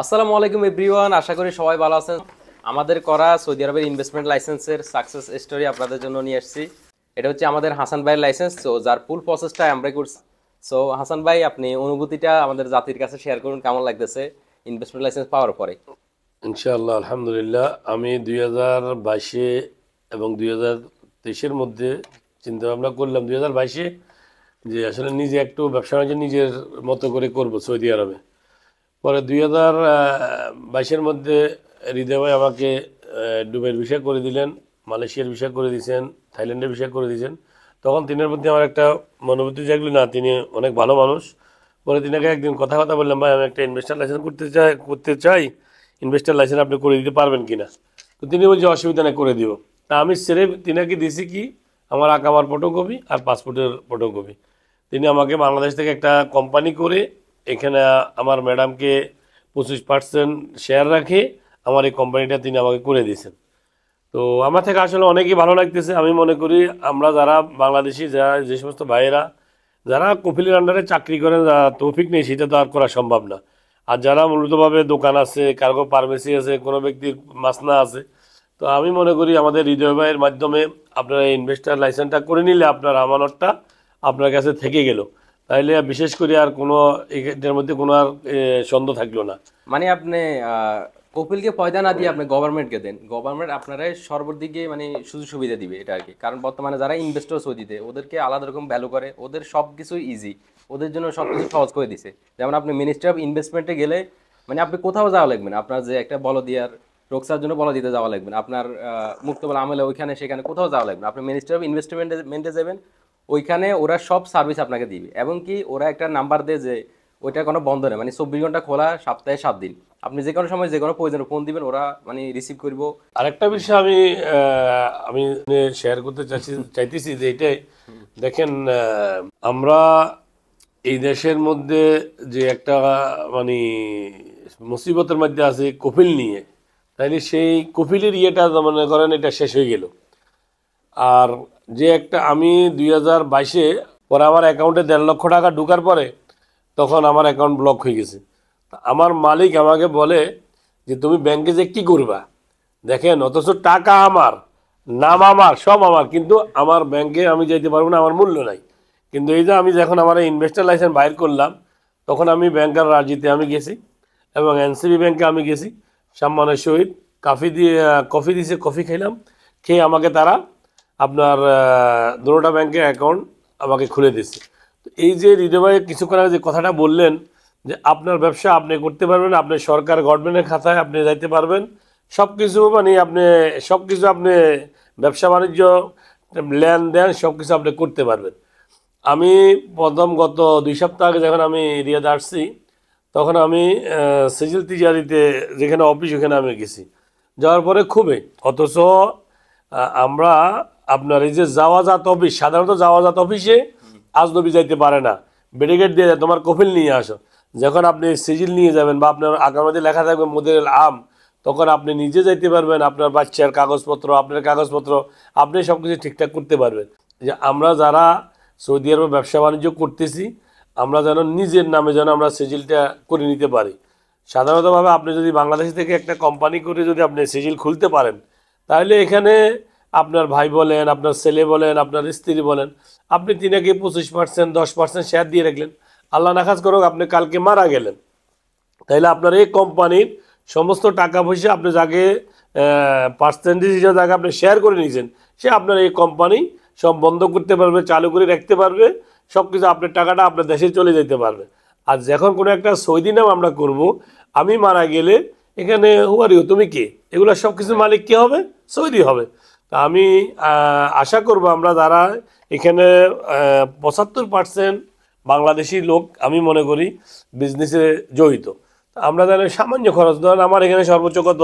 আসসালামু আলাইকুম এভরিওয়ান আশা করি সবাই ভালো আছেন আমাদের করা সৌদি আরবের ইনভেস্টমেন্ট লাইসেন্সের সাকসেস স্টোরি আপনাদের জন্য নিয়ে আসছি এটা হচ্ছে আমাদের হাসান ভাইয়ের লাইসেন্স তো যার ফুল প্রসেসটা আমরা করছি সো হাসান ভাই আপনি অনুভূতিটা আমাদের জাতির কাছে শেয়ার করুন কেমন লাগতেছে ইনভেস্টমেন্ট লাইসেন্স পাওয়ার পরে ইনশাআল্লাহ আলহামদুলিল্লাহ আমি দুই হাজার বাইশে এবং দুই হাজার তেইশের মধ্যে চিন্তাভাবনা করলাম দুই হাজার বাইশে যে আসলে নিজে একটু ব্যবসা বাণিজ্য নিজের মতো করে করব সৌদি আরবে পরে দুই হাজার বাইশের মধ্যে হৃদয় ভাই আমাকে ডুবের বিষয় করে দিলেন মালয়েশিয়ার বিষয় করে দিয়েছেন থাইল্যান্ডের বিষয় করে দিয়েছেন তখন তিনের মধ্যে আমার একটা মনোবৃত্তি জাগলি না তিনি অনেক ভালো মানুষ পরে তিনাকে একদিন কথা কথা বললাম ভাই আমি একটা ইনভেস্টার লাইসেন্স করতে চাই করতে চাই ইনভেস্টার লাইসেন্স আপনি করে দিতে পারবেন কি না তো তিনি বলছে অসুবিধা না করে দিব তা আমি সেরে তিনাকে দিছি কি আমার আঁকা আমার ফটোকপি আর পাসপোর্টের ফটোকপি তিনি আমাকে বাংলাদেশ থেকে একটা কোম্পানি করে এখানে আমার ম্যাডামকে পঁচিশ পার্সেন্ট শেয়ার রাখে আমার এই কোম্পানিটা তিনি আমাকে করে দিয়েছেন তো আমার থেকে আসলে অনেকেই ভালো লাগতেছে আমি মনে করি আমরা যারা বাংলাদেশি যারা যে সমস্ত ভাইয়েরা যারা কফিলের আন্ডারে চাকরি করেন যারা তৌফিক নেই সেটা তো আর করা সম্ভব না আর যারা মূলতভাবে দোকান আছে কার্গো ফার্মেসি আছে কোনো ব্যক্তির মাসনা আছে তো আমি মনে করি আমাদের হৃদয় ভাইয়ের মাধ্যমে আপনারা ইনভেস্টার লাইসেন্সটা করে নিলে আপনার আমানতটা আপনার কাছে থেকে গেলো তাইলে বিশেষ করে আর কোনো এদের মধ্যে কোনো আর সন্দেহ থাকলো না মানে আপনি কপিলকে পয়দা না দিয়ে আপনি গভর্নমেন্টকে দেন গভর্নমেন্ট আপনারাই সর্বদিকে মানে সুযোগ সুবিধা দিবে এটা আর কি কারণ বর্তমানে যারা ইনভেস্টর সৌদিতে ওদেরকে আলাদা রকম ভ্যালু করে ওদের সব কিছু ইজি ওদের জন্য সব কিছু সহজ করে দিছে যেমন আপনি মিনিস্ট্রি অফ ইনভেস্টমেন্টে গেলে মানে আপনি কোথাও যাওয়া লাগবে না আপনার যে একটা বলদিয়ার রোকসার জন্য বলা দিতে যাওয়া লাগবে আপনার মুক্তবল আমলে ওইখানে সেখানে কোথাও যাওয়া লাগবে আপনি মিনিস্ট্রি অফ ইনভেস্টমেন্টে মেনটে যাবেন ওইখানে ওরা সব সার্ভিস আপনাকে দিবে এবং কি ওরা একটা নাম্বার দেয় যে ওইটা কোনো বন্ধ নেই মানে চব্বিশ ঘন্টা খোলা সপ্তাহে সাত দিন আপনি যে কোনো সময় যে কোনো প্রয়োজনে ফোন দিবেন ওরা মানে রিসিভ করব আরেকটা বিষয় আমি আমি শেয়ার করতে চাইছি চাইতেছি যে এটাই দেখেন আমরা এই দেশের মধ্যে যে একটা মানে মুসিবতের মধ্যে আছে কপিল নিয়ে তাইলে সেই কপিলের ইয়েটা মনে করেন এটা শেষ হয়ে গেল আর যে একটা আমি দুই হাজার বাইশে পরে আমার অ্যাকাউন্টে দেড় লক্ষ টাকা ঢুকার পরে তখন আমার অ্যাকাউন্ট ব্লক হয়ে গেছে আমার মালিক আমাকে বলে যে তুমি ব্যাংকে যে কী করবা দেখেন অথচ টাকা আমার নাম আমার সব আমার কিন্তু আমার ব্যাংকে আমি যাইতে পারবো না আমার মূল্য নাই কিন্তু এই যে আমি যখন আমার ইনভেস্টার লাইসেন্স বাইর করলাম তখন আমি ব্যাংকার রাজিতে আমি গেছি এবং এনসিবি ব্যাংকে আমি গেছি সম্মানের সহিত কাফি দিয়ে কফি দিয়েছে কফি খাইলাম খেয়ে আমাকে তারা আপনার দুটা ব্যাংকে অ্যাকাউন্ট আমাকে খুলে দিছে তো এই যে হৃদয় কিছুক্ষণ আগে যে কথাটা বললেন যে আপনার ব্যবসা আপনি করতে পারবেন আপনি সরকার গভর্নমেন্টের খাতায় আপনি যাইতে পারবেন সব কিছু মানে আপনি সব কিছু আপনি ব্যবসা বাণিজ্য লেনদেন সব কিছু আপনি করতে পারবেন আমি প্রথম গত দুই সপ্তাহ আগে যখন আমি রিয়াদ আসছি তখন আমি সিজিল তিজারিতে যেখানে অফিস ওখানে আমি গেছি যাওয়ার পরে খুবই অথচ আমরা আপনার এই যে যাওয়াজাত অফিস সাধারণত যাওয়াজাত অফিসে আজনবী যাইতে পারে না ব্যারিকেড দিয়ে যায় তোমার কফিল নিয়ে আসো যখন আপনি সিজিল নিয়ে যাবেন বা আপনার আগামী লেখা থাকবে মোদের আম তখন আপনি নিজে যাইতে পারবেন আপনার বাচ্চার কাগজপত্র আপনার কাগজপত্র আপনি সব কিছু ঠিকঠাক করতে পারবেন যে আমরা যারা সৌদি আরবে ব্যবসা বাণিজ্য করতেছি আমরা যেন নিজের নামে যেন আমরা সিজিলটা করে নিতে পারি সাধারণতভাবে আপনি যদি বাংলাদেশ থেকে একটা কোম্পানি করে যদি আপনি সিজিল খুলতে পারেন তাহলে এখানে আপনার ভাই বলেন আপনার ছেলে বলেন আপনার স্ত্রী বলেন আপনি তিনাকে পঁচিশ পার্সেন্ট দশ পার্সেন্ট শেয়ার দিয়ে রাখলেন আল্লাহ নাখাজ করুক আপনি কালকে মারা গেলেন তাইলে আপনার এই কোম্পানির সমস্ত টাকা পয়সা আপনি যাকে পার্সেন্টেজ হিসাবে যাকে আপনি শেয়ার করে নিয়েছেন সে আপনার এই কোম্পানি সব বন্ধ করতে পারবে চালু করে রাখতে পারবে সব কিছু আপনার টাকাটা আপনার দেশে চলে যেতে পারবে আর যখন কোনো একটা সৌদি নাম আমরা করব আমি মারা গেলে এখানে হুয়ারিও তুমি কে এগুলো সব কিছু মালিক কী হবে সৌদি হবে আমি আশা করব আমরা যারা এখানে পঁচাত্তর পার্সেন্ট বাংলাদেশি লোক আমি মনে করি বিজনেসে জড়িত আমরা যেন সামান্য খরচ ধরেন আমার এখানে সর্বোচ্চ কত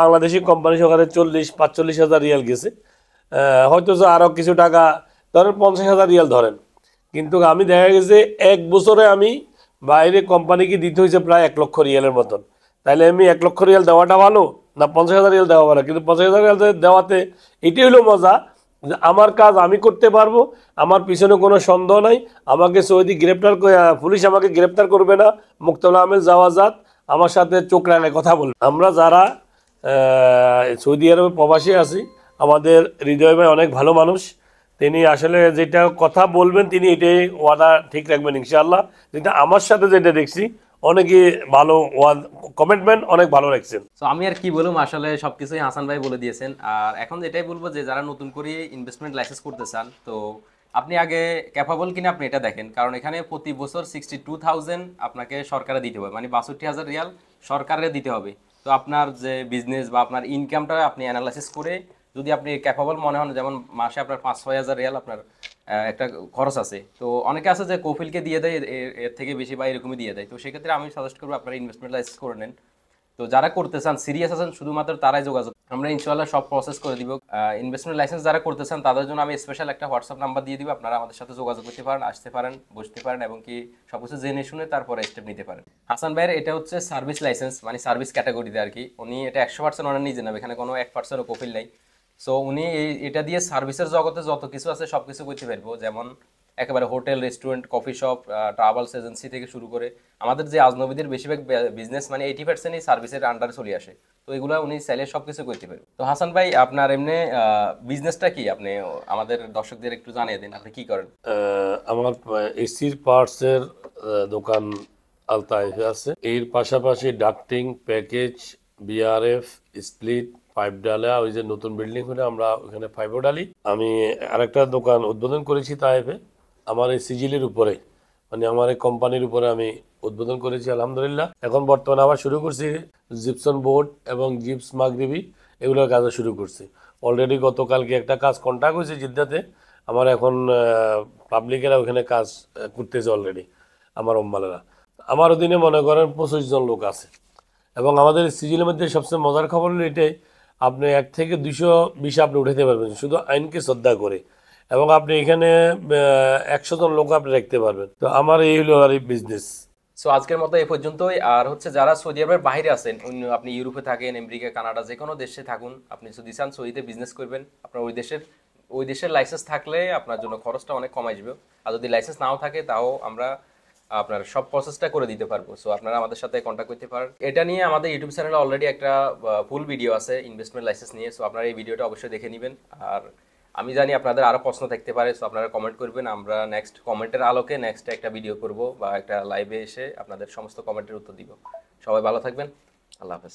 বাংলাদেশি কোম্পানি সরকারে চল্লিশ পাঁচচল্লিশ হাজার রিয়াল গেছে হয়তো যে আরও কিছু টাকা ধরেন পঞ্চাশ হাজার রিয়াল ধরেন কিন্তু আমি দেখা গেছে এক বছরে আমি বাইরে কোম্পানিকে দিতে হয়েছে প্রায় এক লক্ষ রিয়ালের মতন তাহলে আমি এক লক্ষ রিয়াল দেওয়াটা ভালো না পঞ্চাশ হাজার রিয়াল দেওয়া পারে কিন্তু পঞ্চাশ হাজার রিয়াল দেওয়াতে এটি হলো মজা যে আমার কাজ আমি করতে পারবো আমার পিছনে কোনো সন্দেহ নাই আমাকে সৌদি গ্রেপ্তার পুলিশ আমাকে গ্রেপ্তার করবে না মুক্তলা আহমেদ জাওয়াজাত আমার সাথে চোখ রাখে কথা বল আমরা যারা সৌদি আরবে প্রবাসী আছি আমাদের হৃদয় ভাই অনেক ভালো মানুষ তিনি আসলে যেটা কথা বলবেন তিনি এটাই ওয়াদা ঠিক রাখবেন ইনশাআল্লাহ যেটা আমার সাথে যেটা দেখছি অনেকে ভালো কমিটমেন্ট অনেক ভালো রাখছেন তো আমি আর কি বলুম আসলে সবকিছুই হাসান ভাই বলে দিয়েছেন আর এখন এটাই বলবো যে যারা নতুন করে ইনভেস্টমেন্ট লাইসেন্স করতে চান তো আপনি আগে ক্যাপাবল কিনা আপনি এটা দেখেন কারণ এখানে প্রতি বছর সিক্সটি টু থাউজেন্ড আপনাকে সরকারে দিতে হবে মানে বাষট্টি হাজার রিয়াল সরকারে দিতে হবে তো আপনার যে বিজনেস বা আপনার ইনকামটা আপনি অ্যানালাইসিস করে যদি আপনি ক্যাপাবল মনে হন যেমন মাসে আপনার পাঁচ ছয় হাজার রিয়াল আপনার একটা খরচ আছে তো অনেকে আছে যে কোফিলকে দিয়ে দেয় এর থেকে বেশি বা এরকমই দিয়ে দেয় তো সেক্ষেত্রে আমি সাজেস্ট করবো আপনারা ইনভেস্টমেন্ট লাইসেন্স করে নেন তো যারা করতে চান সিরিয়াস আছেন শুধুমাত্র তারাই যোগাযোগ আমরা ইনশাল্লাহ সব প্রসেস করে দিব ইনভেস্টমেন্ট লাইসেন্স যারা করতে চান তাদের জন্য আমি স্পেশাল একটা হোয়াটসঅ্যাপ নাম্বার দিয়ে দিব আপনারা আমাদের সাথে যোগাযোগ করতে পারেন আসতে পারেন বসতে পারেন এবং কি সব কিছু জেনে শুনে তারপরে স্টেপ নিতে পারেন হাসান ভাইয়ের এটা হচ্ছে সার্ভিস লাইসেন্স মানে সার্ভিস ক্যাটাগরিতে আর কি উনি এটা একশো পার্সেন্ট ওনার নিয়ে নেবে এখানে কোনো এক পার্সেন্টও কপিল নেই সো উনি এই এটা দিয়ে সার্ভিসের জগতে যত কিছু আছে সব কিছু করতে পারবো যেমন একেবারে hotel restaurant coffee shop travels agency থেকে শুরু করে আমাদের যে আজনবীদের বেশিরভাগ বিজনেস মানে এইটি পার্সেন্ট সার্ভিসের আন্ডারে চলে আসে তো এগুলো উনি চাইলে সব কিছু করতে পারবে তো হাসান ভাই আপনার এমনি বিজনেসটা কি আপনি আমাদের দর্শকদের একটু জানিয়ে দিন আপনি কি করেন আমার এসির পার্টসের দোকান আলতা আছে এর পাশাপাশি ducting package VRF split pipe ডালে ওই যে নতুন বিল্ডিং হলে আমরা ওখানে পাইপও ডালি আমি আরেকটা দোকান উদ্বোধন করেছি তাইফে আমার এই সিজিলের উপরে মানে আমার এই কোম্পানির উপরে আমি উদ্বোধন করেছি আলহামদুলিল্লাহ এখন বর্তমানে আবার শুরু করছি জিপসন বোর্ড এবং জিপস মাগরিবি এগুলোর কাজও শুরু করছি অলরেডি গতকালকে একটা কাজ কন্ট্যাক্ট হয়েছে জিদ্দাতে আমার এখন পাবলিকেরা ওখানে কাজ করতেছে অলরেডি আমার ওম্মালেরা আমার অধীনে মনে করেন পঁচিশ জন লোক আছে এবং আমাদের সিজিলের মধ্যে সবচেয়ে মজার খবর হলো এটাই আপনি এক থেকে দুশো বিশ আপনি উঠাতে পারবেন শুধু আইনকে শ্রদ্ধা করে এবং আপনি এখানে একশো জন লোক আপনি রাখতে পারবেন তো আমার এই হলো আর এই বিজনেস সো আজকের মতো এই পর্যন্তই আর হচ্ছে যারা সৌদি আরবের বাইরে আছেন অন্য আপনি ইউরোপে থাকেন আমেরিকা কানাডা যে কোনো দেশে থাকুন আপনি যদি চান সৌদিতে বিজনেস করবেন আপনার ওই দেশের ওই দেশের লাইসেন্স থাকলে আপনার জন্য খরচটা অনেক কমাই যাবে আর যদি লাইসেন্স নাও থাকে তাও আমরা আপনার সব প্রসেসটা করে দিতে পারবো সো আপনারা আমাদের সাথে কন্ট্যাক্ট করতে পারেন এটা নিয়ে আমাদের ইউটিউব চ্যানেলে অলরেডি একটা ফুল ভিডিও আছে ইনভেস্টমেন্ট লাইসেন্স নিয়ে সো আপনারা এই ভিডিওটা অবশ্যই দেখে নেবেন আর আমি জানি আপনাদের আরও প্রশ্ন থাকতে পারে সো আপনারা কমেন্ট করবেন আমরা নেক্সট কমেন্টের আলোকে নেক্সট একটা ভিডিও করব বা একটা লাইভে এসে আপনাদের সমস্ত কমেন্টের উত্তর দিব সবাই ভালো থাকবেন আল্লাহ হাফেজ